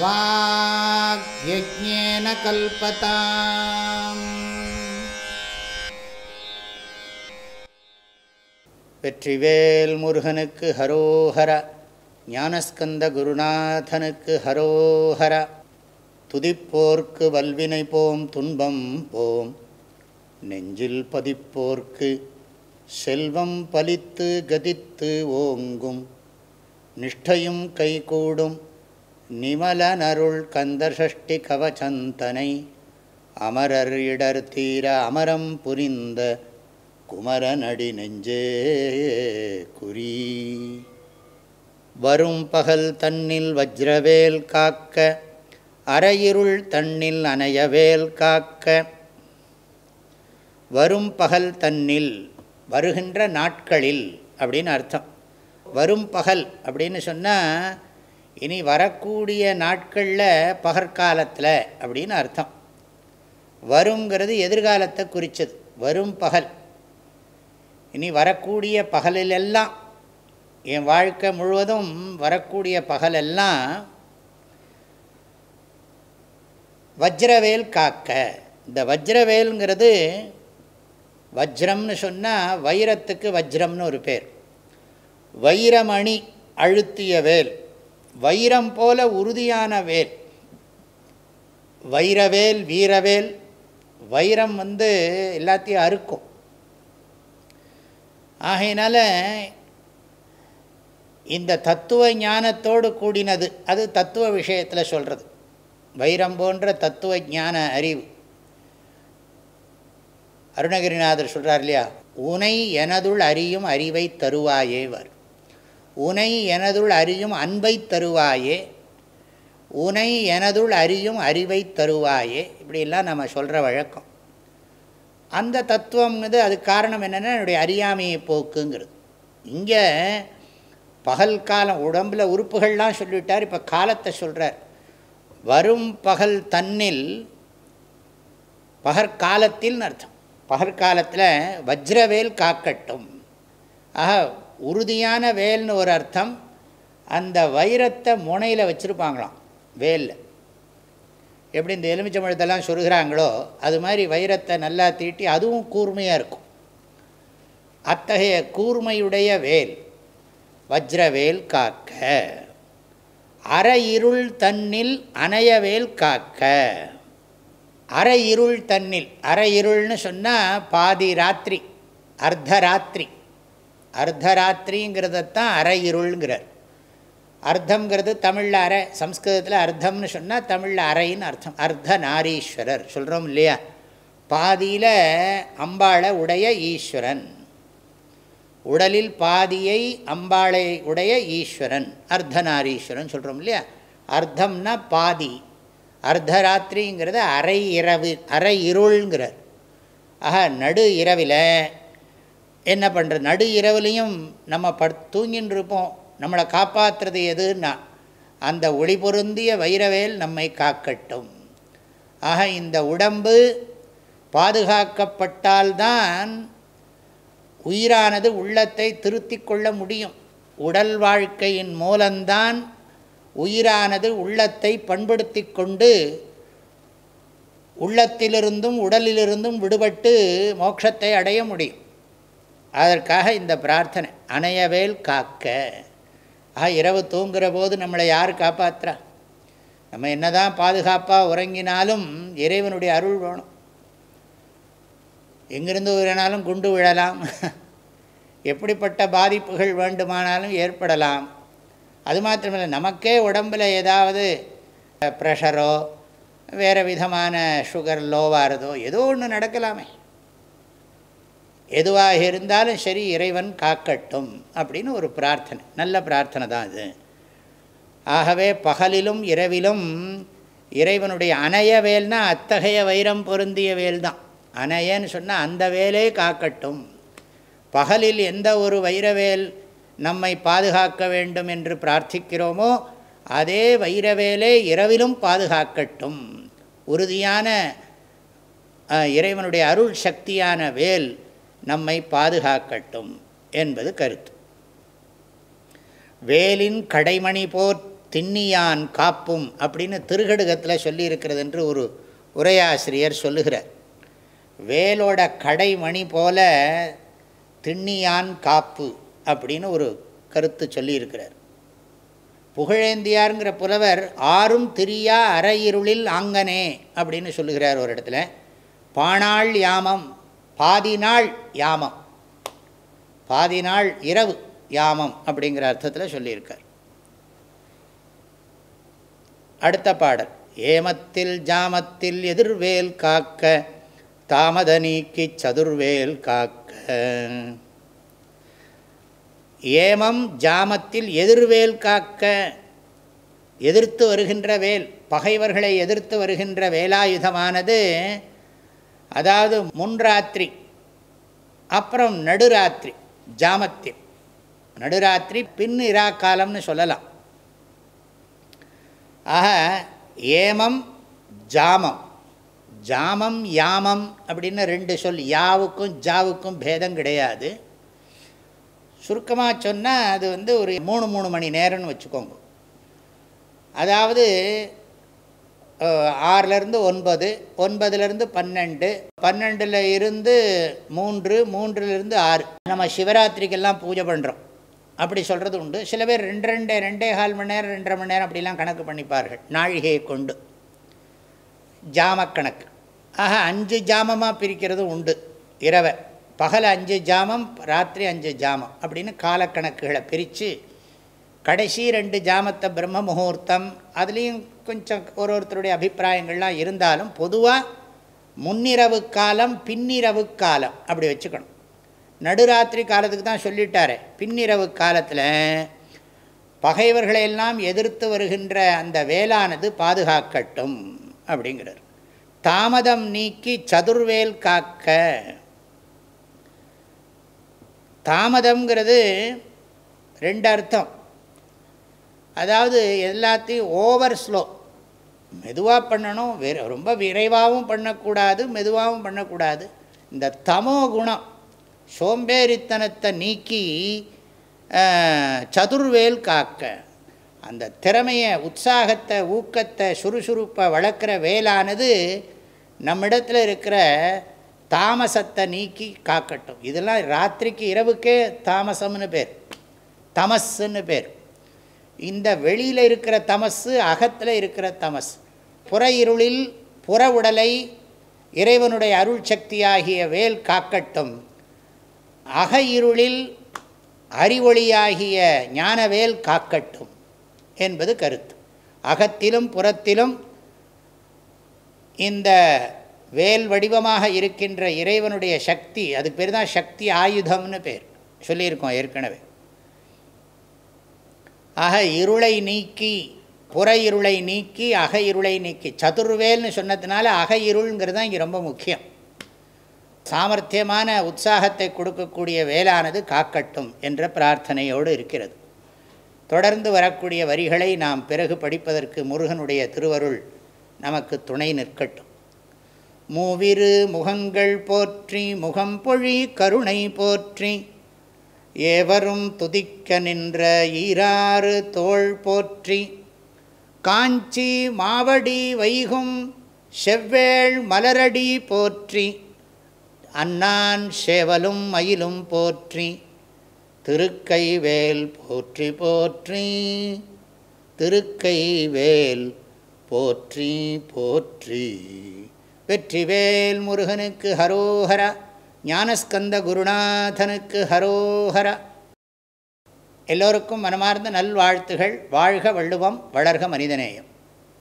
वाग्यज्ञेन கல்பதா வெற்றிவேல் முருகனுக்கு ஹரோஹர ஞானஸ்கந்த குருநாதனுக்கு ஹரோஹர துதிப்போர்க்கு வல்வினை போம் துன்பம் போம் நெஞ்சில் பதிப்போர்க்கு செல்வம் பலித்து கதித்து ஓங்கும் நிஷ்டையும் கைகூடும் நிமலனருள் கந்தசஷ்டி கவச்சந்தனை அமரர் இடர் தீர அமரம் புரிந்த குமரனடி நெஞ்சே குறி வரும் பகல் தன்னில் வஜ்ரவேல் காக்க அரையிருள் தன்னில் அணையவேல் காக்க வரும் பகல் தன்னில் வருகின்ற நாட்களில் அப்படின்னு அர்த்தம் வரும் பகல் அப்படின்னு சொன்னால் இனி வரக்கூடிய நாட்களில் பகற்காலத்தில் அப்படின்னு அர்த்தம் வருங்கிறது எதிர்காலத்தை குறித்தது வரும் பகல் இனி வரக்கூடிய பகலிலெல்லாம் என் வாழ்க்கை முழுவதும் வரக்கூடிய பகலெல்லாம் வஜ்ரவேல் காக்க இந்த வஜ்ரவேலுங்கிறது வஜ்ரம்னு சொன்னால் வைரத்துக்கு வஜ்ரம்னு ஒரு பேர் வைரமணி அழுத்திய வேல் வைரம் போல உறுதியான வேல் வைரவேல் வீரவேல் வைரம் வந்து எல்லாத்தையும் அறுக்கும் ஆகையினால இந்த தத்துவ ஞானத்தோடு கூடினது அது தத்துவ விஷயத்தில் சொல்கிறது வைரம் போன்ற தத்துவ ஞான அறிவு அருணகிரிநாதர் சொல்கிறார் இல்லையா உனை எனதுள் அறியும் அறிவை தருவாயேவர் உனை எனதுள் அறியும் அன்பை தருவாயே உனை எனதுள் அறியும் அறிவை தருவாயே இப்படிலாம் நம்ம சொல்கிற வழக்கம் அந்த தத்துவம்ங்கிறது அதுக்கு காரணம் என்னென்னா என்னுடைய அறியாமையை போக்குங்கிறது இங்கே பகல் காலம் உடம்பில் உறுப்புகள்லாம் சொல்லிவிட்டார் இப்போ காலத்தை சொல்கிறார் வரும் பகல் தன்னில் பகற்காலத்தில்னு அர்த்தம் பகற்காலத்தில் வஜ்ரவேல் காக்கட்டும் ஆக உறுதியான வேல்னு ஒரு அர்த்தம் அந்த வைரத்தை முனையில் வச்சுருப்பாங்களாம் வேலில் எப்படி இந்த எலுமிச்சம்பழத்தெல்லாம் சொல்கிறாங்களோ அது மாதிரி வைரத்தை நல்லா தீட்டி அதுவும் கூர்மையாக இருக்கும் அத்தகைய கூர்மையுடைய வேல் வஜ்ரவேல் காக்க அற இருள் தன்னில் அணையவேல் காக்க அற இருள் தன்னில் அற இருள்னு சொன்னால் பாதி ராத்திரி அர்த்தராத்திரி அர்த்தராத்திரிங்கிறதத்தான் அரை இருள்ங்கிறார் அர்த்தங்கிறது தமிழில் அரை சம்ஸ்கிருதத்தில் அர்த்தம்னு சொன்னால் தமிழில் அறைன்னு அர்த்தம் அர்த்த நாரீஸ்வரர் சொல்கிறோம் இல்லையா பாதியில் அம்பாளை உடைய ஈஸ்வரன் உடலில் பாதியை அம்பாளை உடைய ஈஸ்வரன் அர்த்தநாரீஸ்வரன் சொல்கிறோம் இல்லையா அர்த்தம்னா பாதி அர்த்தராத்திரிங்கிறது அரை இரவு அரை இருள்ங்கிறார் ஆக நடு இரவில் என்ன பண்ணுறது நடு இரவுலேயும் நம்ம படு தூங்கின்னு இருப்போம் நம்மளை காப்பாற்றுறது எதுன்னா அந்த ஒளி பொருந்திய வைரவேல் நம்மை காக்கட்டும் ஆக இந்த உடம்பு பாதுகாக்கப்பட்டால்தான் உயிரானது உள்ளத்தை திருத்தி கொள்ள முடியும் உடல் வாழ்க்கையின் மூலம்தான் உயிரானது உள்ளத்தை பண்படுத்தி கொண்டு உள்ளத்திலிருந்தும் உடலிலிருந்தும் விடுபட்டு மோட்சத்தை அடைய முடியும் அதற்காக இந்த பிரார்த்தனை அணையவேல் காக்க ஆக இரவு தூங்குகிற போது நம்மளை யார் காப்பாற்றுறா நம்ம என்ன தான் பாதுகாப்பாக உறங்கினாலும் இறைவனுடைய அருள் வேணும் எங்கிருந்து விழனாலும் குண்டு விழலாம் எப்படிப்பட்ட பாதிப்புகள் வேண்டுமானாலும் ஏற்படலாம் அது மாத்திரமில்லை நமக்கே உடம்பில் ஏதாவது ப்ரெஷரோ வேறு விதமான சுகர் லோவாகிறதோ ஏதோ ஒன்று நடக்கலாமே எதுவாக இருந்தாலும் சரி இறைவன் காக்கட்டும் அப்படின்னு ஒரு பிரார்த்தனை நல்ல பிரார்த்தனை தான் அது ஆகவே பகலிலும் இரவிலும் இறைவனுடைய அணைய வேல்னா அத்தகைய வைரம் பொருந்திய வேல் தான் அணையன்னு சொன்னால் அந்த வேலே காக்கட்டும் பகலில் எந்த ஒரு வைரவேல் நம்மை பாதுகாக்க வேண்டும் என்று பிரார்த்திக்கிறோமோ அதே வைரவேலே இரவிலும் பாதுகாக்கட்டும் உறுதியான இறைவனுடைய அருள் சக்தியான வேல் நம்மை பாதுகாக்கட்டும் என்பது கருத்து வேலின் கடைமணி போர் திண்ணியான் காப்பும் அப்படின்னு திருகடுகத்தில் சொல்லியிருக்கிறது என்று ஒரு உரையாசிரியர் சொல்லுகிறார் வேலோட கடைமணி போல திண்ணியான் காப்பு அப்படின்னு ஒரு கருத்து சொல்லியிருக்கிறார் புகழேந்தியாருங்கிற புலவர் ஆறும் திரியா அரையிருளில் ஆங்கனே அப்படின்னு சொல்லுகிறார் ஒரு இடத்துல பாணாள் யாமம் பாதி நாள் யாமம் பாதி நாள் இரவு யாமம் அப்படிங்கிற அர்த்தத்தில் சொல்லியிருக்கார் அடுத்த பாடல் ஏமத்தில் ஜாமத்தில் எதிர்வேல் காக்க தாமத நீக்கி சதுர்வேல் காக்க ஏமம் ஜாமத்தில் எதிர்வேல் காக்க எதிர்த்து வருகின்ற வேல் பகைவர்களை எதிர்த்து வருகின்ற வேலாயுதமானது அதாவது முன்ராத்திரி அப்புறம் நடுராத்திரி ஜாமத்தியம் நடுராத்திரி பின் இரா காலம்னு சொல்லலாம் ஆக ஏமம் ஜாமம் ஜாமம் யாமம் அப்படின்னு ரெண்டு சொல் யாவுக்கும் ஜாவுக்கும் பேதம் கிடையாது சுருக்கமாக சொன்னால் அது வந்து ஒரு மூணு மூணு மணி நேரம்னு வச்சுக்கோங்க அதாவது ஆறிலேருந்து ஒன்பது ஒன்பதுலேருந்து பன்னெண்டு பன்னெண்டில் இருந்து மூன்று மூன்றுலேருந்து ஆறு நம்ம சிவராத்திரிக்கெல்லாம் பூஜை பண்ணுறோம் அப்படி சொல்கிறது உண்டு சில பேர் ரெண்டு ரெண்டே ரெண்டே கால் மணி நேரம் ரெண்டரை மணி நேரம் அப்படிலாம் கணக்கு பண்ணிப்பார்கள் நாழிகையை கொண்டு ஜாமக்கணக்கு ஆக அஞ்சு ஜாமமாக பிரிக்கிறது உண்டு இரவை பகல் அஞ்சு ஜாமம் ராத்திரி அஞ்சு ஜாமம் அப்படின்னு காலக்கணக்குகளை பிரித்து கடைசி ரெண்டு ஜாமத்தை பிரம்ம முகூர்த்தம் அதுலேயும் கொஞ்சம் ஒரு ஒருத்தருடைய அபிப்பிராயங்கள்லாம் இருந்தாலும் பொதுவாக முன்னிரவு காலம் பின்னிரவு காலம் அப்படி வச்சுக்கணும் நடுராத்திரி காலத்துக்கு தான் சொல்லிட்டார் பின்னிரவு காலத்தில் பகைவர்களையெல்லாம் எதிர்த்து வருகின்ற அந்த வேளானது பாதுகாக்கட்டும் அப்படிங்கிறார் தாமதம் நீக்கி சதுர்வேல் காக்க தாமதம்ங்கிறது ரெண்டு அர்த்தம் அதாவது எல்லாத்தையும் ஓவர் ஸ்லோ மெதுவாக பண்ணணும் ரொம்ப விரைவாகவும் பண்ணக்கூடாது மெதுவாகவும் பண்ணக்கூடாது இந்த தமோ குணம் சோம்பேறித்தனத்தை நீக்கி சதுர்வேல் காக்க அந்த திறமையை உற்சாகத்தை ஊக்கத்தை சுறுசுறுப்பை வளர்க்குற வேலானது நம்மிடத்தில் இருக்கிற தாமசத்தை நீக்கி காக்கட்டும் இதெல்லாம் ராத்திரிக்கு இரவுக்கே தாமசம்னு பேர் தமஸ்ன்னு பேர் இந்த வெளியில் இருக்கிற தமஸு அகத்தில் இருக்கிற தமஸ் புற இருளில் புற உடலை இறைவனுடைய அருள் சக்தியாகிய வேல் காக்கட்டும் அக இருளில் அறிவொளியாகிய ஞானவேல் காக்கட்டும் என்பது கருத்து அகத்திலும் புறத்திலும் இந்த வேல் வடிவமாக இருக்கின்ற இறைவனுடைய சக்தி அதுக்கு பேர் தான் சக்தி ஆயுதம்னு பேர் சொல்லியிருக்கோம் ஏற்கனவே ஆக இருளை நீக்கி புற இருளை நீக்கி அக இருளை நீக்கி சதுர்வேல்னு சொன்னதுனால அக இருள்ங்கிறது தான் இங்கே ரொம்ப முக்கியம் சாமர்த்தியமான உற்சாகத்தை கொடுக்கக்கூடிய வேலானது காக்கட்டும் என்ற பிரார்த்தனையோடு இருக்கிறது தொடர்ந்து வரக்கூடிய வரிகளை நாம் பிறகு படிப்பதற்கு முருகனுடைய திருவருள் நமக்கு துணை நிற்கட்டும் மூவிரு முகங்கள் போற்றி முகம் பொழி கருணை போற்றி ஏவரும் துதிக்க நின்ற ஈராறு தோள் போற்றி காஞ்சி மாவடி வைகும் செவ்வேள் மலரடி போற்றி அண்ணான் சேவலும் மயிலும் போற்றி திருக்கை வேல் போற்றி போற்றி திருக்கை வேல் போற்றி போற்றி வெற்றிவேல் முருகனுக்கு ஹரோஹரா ஞானஸ்கந்த குருநாதனுக்கு ஹரோஹர எல்லோருக்கும் மனமார்ந்த நல்வாழ்த்துகள் வாழ்க வள்ளுவம் வளர்க மனிதநேயம்